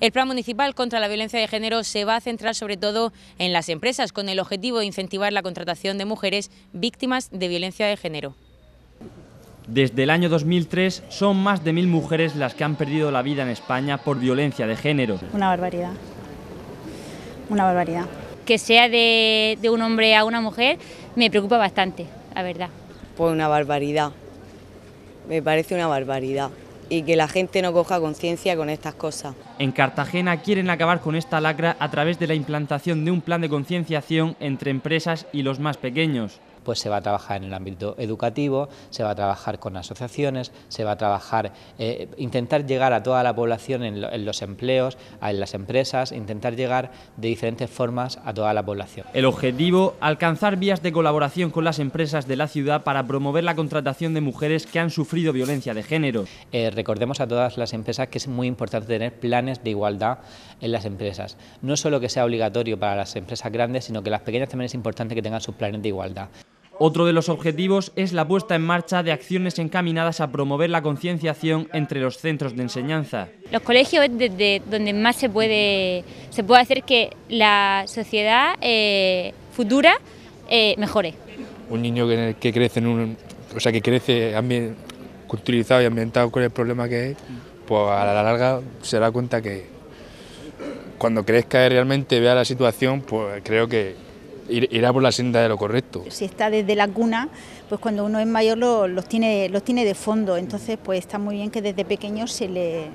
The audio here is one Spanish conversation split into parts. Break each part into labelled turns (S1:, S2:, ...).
S1: El Plan Municipal contra la Violencia de Género se va a centrar sobre todo en las empresas, con el objetivo de incentivar la contratación de mujeres víctimas de violencia de género.
S2: Desde el año 2003 son más de mil mujeres las que han perdido la vida en España por violencia de género.
S1: Una barbaridad. Una barbaridad. Que sea de, un hombre a una mujer me preocupa bastante, la verdad.
S2: Pues una barbaridad. Me parece una barbaridad y que la gente no coja conciencia con estas cosas. En Cartagena quieren acabar con esta lacra a través de la implantación de un plan de concienciación entre empresas y los más
S3: pequeños pues se va a trabajar en el ámbito educativo, se va a trabajar con asociaciones, se va a trabajar, eh, intentar llegar a toda la población en, los empleos, en las empresas, intentar llegar de diferentes formas a toda la población.
S2: El objetivo, alcanzar vías de colaboración con las empresas de la ciudad para promover la contratación de mujeres que han sufrido violencia de
S3: género. Eh, recordemos a todas las empresas que es muy importante tener planes de igualdad en las empresas. No solo que sea obligatorio para las empresas grandes, sino que las pequeñas también es importante que tengan sus planes de
S2: igualdad. Otro de los objetivos es la puesta en marcha de acciones encaminadas a promover la concienciación entre los centros de enseñanza.
S1: Los colegios es desde donde más se puede, se puede hacer que la sociedad eh, futura eh, mejore.
S4: Un niño que, crece en un, o que crece y ambientado con el problema que es, pues a la larga se da cuenta que cuando crezca y realmente vea la situación, pues creo que irá por la senda de lo correcto. Si
S1: está desde la cuna, pues cuando uno es mayor los, tiene, los tiene de fondo, entonces pues está muy bien que desde pequeños se, le,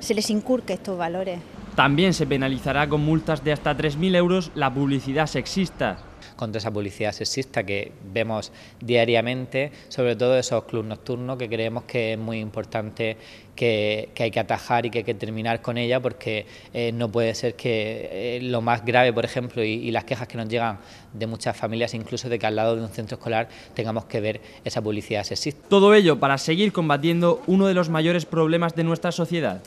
S1: se les incurque estos valores.
S2: También
S3: se penalizará con multas de hasta 3.000 euros la publicidad sexista, contra esa publicidad sexista que vemos diariamente, sobre todo esos clubes nocturnos que creemos que es muy importante que, hay que atajar y que hay que terminar con ella porque eh, no puede ser que eh, lo más grave, por ejemplo, y, y, las quejas que nos llegan de muchas familias, incluso de que al lado de un centro escolar tengamos que ver esa publicidad sexista. Todo ello para seguir
S2: combatiendo uno de los mayores problemas de nuestra sociedad,